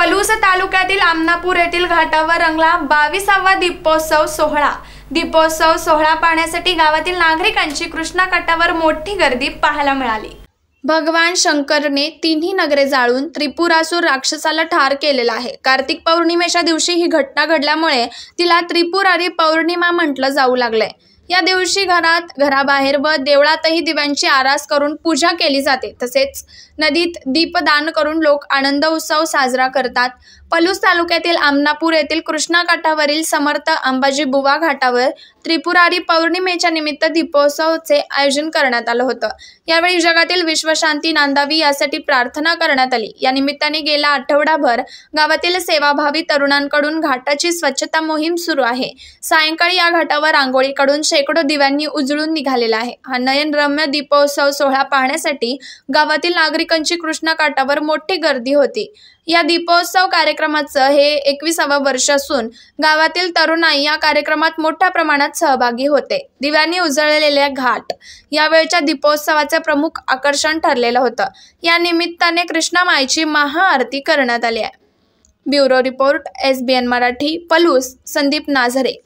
पलूस तालुक्यातील आमनापूर येथील घाटावर रंगला बावीसावा दीपोत्सव सोहळा दीपोत्सव सोहळा पाहण्यासाठी गावातील नागरिकांची कृष्णा काठावर मोठी गर्दी पाहायला मिळाली भगवान शंकरने तिन्ही नगरे जाळून त्रिपुरासूर राक्षसाला ठार केलेला आहे कार्तिक पौर्णिमेच्या दिवशी ही घटना घडल्यामुळे तिला त्रिपुरारी पौर्णिमा म्हटलं जाऊ लागलंय या दिवशी घरात घराबाहेर व देवळातही दिव्यांची आरास करून पूजा केली जाते तसेच नदीत दीपदान करून लोक आनंद उत्सव साजरा करतात पलूस तालुक्यातील आमनापूर येथील कृष्णा काठावरील समर्थ अंबाजी बुवा घाटावर त्रिपुरारी पौर्णिमेच्या निमित्त दीपोत्सवचे आयोजन करण्यात आलं होतं यावेळी जगातील विश्वशांती नांदावी यासाठी प्रार्थना करण्यात आली या निमित्ताने गेला आठवडाभर गावातील सेवाभावी तरुणांकडून घाटाची स्वच्छता मोहीम सुरू आहे सायंकाळी या घाटावर रांगोळीकडून शेकडो दिव्यांनी उजळून निघालेला आहे हा नयनरम्य दीपोत्सव सोहळा पाहण्यासाठी गावातील नागरिकांची कृष्णा काठावर मोठी गर्दी होती या दीपोत्सव कार्यक्रमाचं हे एकविसावं वर्ष असून गावातील तरुणाई या कार्यक्रमात मोठ्या प्रमाणात सहभागी होते दिव्यांनी उजळलेल्या घाट यावेळच्या दीपोत्सवाचं प्रमुख आकर्षण ठरलेलं होतं या निमित्ताने कृष्णामाईची महाआरती करण्यात आली आहे bureau report S B N Marathi Palus Sandeep नाझरे